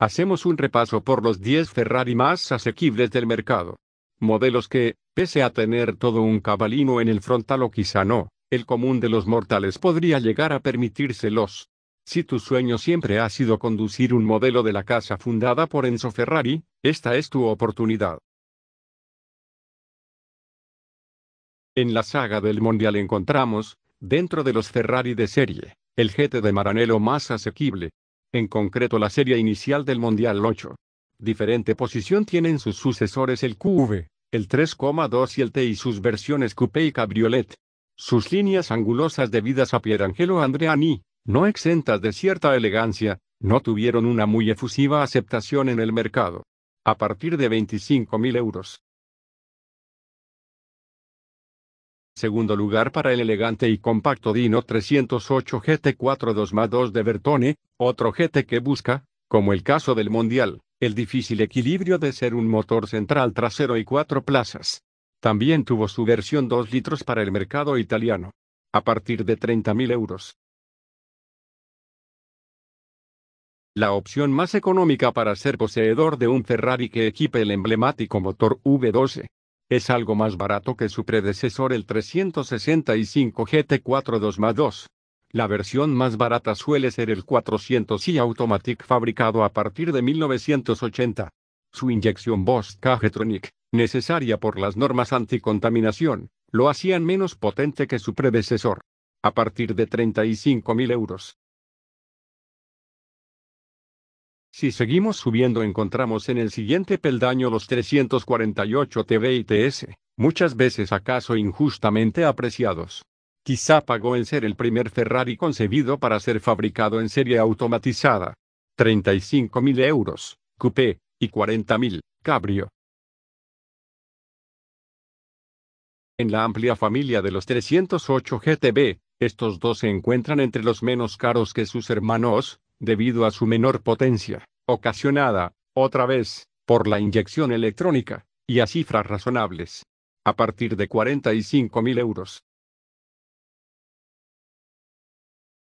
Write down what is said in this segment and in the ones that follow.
Hacemos un repaso por los 10 Ferrari más asequibles del mercado. Modelos que, pese a tener todo un cabalino en el frontal o quizá no, el común de los mortales podría llegar a permitírselos. Si tu sueño siempre ha sido conducir un modelo de la casa fundada por Enzo Ferrari, esta es tu oportunidad. En la saga del Mundial encontramos, dentro de los Ferrari de serie, el GT de Maranello más asequible, en concreto la serie inicial del Mundial 8. Diferente posición tienen sus sucesores el QV, el 3,2 y el T y sus versiones Coupé y Cabriolet. Sus líneas angulosas debidas a Pierangelo Andreani, no exentas de cierta elegancia, no tuvieron una muy efusiva aceptación en el mercado. A partir de 25.000 euros, Segundo lugar para el elegante y compacto Dino 308 GT4 2 de Bertone, otro GT que busca, como el caso del Mundial, el difícil equilibrio de ser un motor central trasero y cuatro plazas. También tuvo su versión 2 litros para el mercado italiano. A partir de 30.000 euros. La opción más económica para ser poseedor de un Ferrari que equipe el emblemático motor V12 es algo más barato que su predecesor el 365 GT4 más 2 La versión más barata suele ser el 400i Automatic fabricado a partir de 1980. Su inyección Bosch Cajetronic, necesaria por las normas anticontaminación, lo hacían menos potente que su predecesor. A partir de 35.000 euros, si seguimos subiendo encontramos en el siguiente peldaño los 348 tb y TS, muchas veces acaso injustamente apreciados. Quizá pagó en ser el primer Ferrari concebido para ser fabricado en serie automatizada. 35.000 euros, coupé, y 40.000, cabrio. En la amplia familia de los 308 GTB, estos dos se encuentran entre los menos caros que sus hermanos, debido a su menor potencia, ocasionada, otra vez, por la inyección electrónica, y a cifras razonables. A partir de 45.000 euros.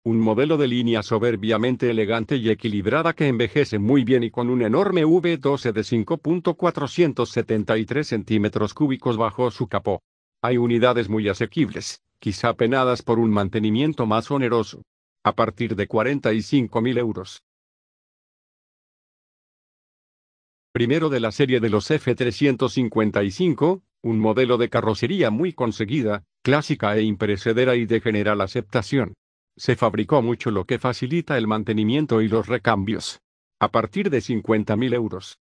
Un modelo de línea soberbiamente elegante y equilibrada que envejece muy bien y con un enorme V12 de 5.473 centímetros cúbicos bajo su capó. Hay unidades muy asequibles, quizá penadas por un mantenimiento más oneroso, a partir de 45.000 euros. Primero de la serie de los F355, un modelo de carrocería muy conseguida, clásica e imperecedera y de general aceptación. Se fabricó mucho lo que facilita el mantenimiento y los recambios. A partir de 50.000 euros.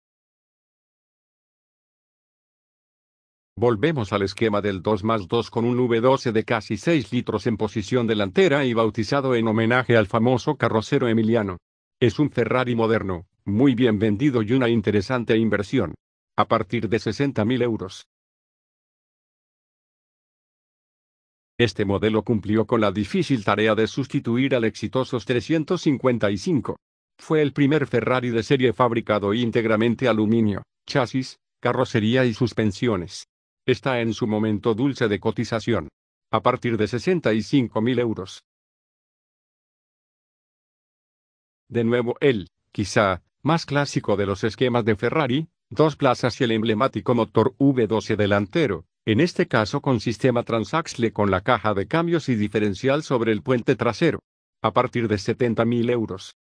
Volvemos al esquema del 2 más 2 con un V12 de casi 6 litros en posición delantera y bautizado en homenaje al famoso carrocero Emiliano. Es un Ferrari moderno, muy bien vendido y una interesante inversión. A partir de 60.000 euros. Este modelo cumplió con la difícil tarea de sustituir al exitoso 355. Fue el primer Ferrari de serie fabricado íntegramente aluminio, chasis, carrocería y suspensiones está en su momento dulce de cotización. A partir de 65.000 euros. De nuevo el, quizá, más clásico de los esquemas de Ferrari, dos plazas y el emblemático motor V12 delantero, en este caso con sistema transaxle con la caja de cambios y diferencial sobre el puente trasero. A partir de 70.000 euros.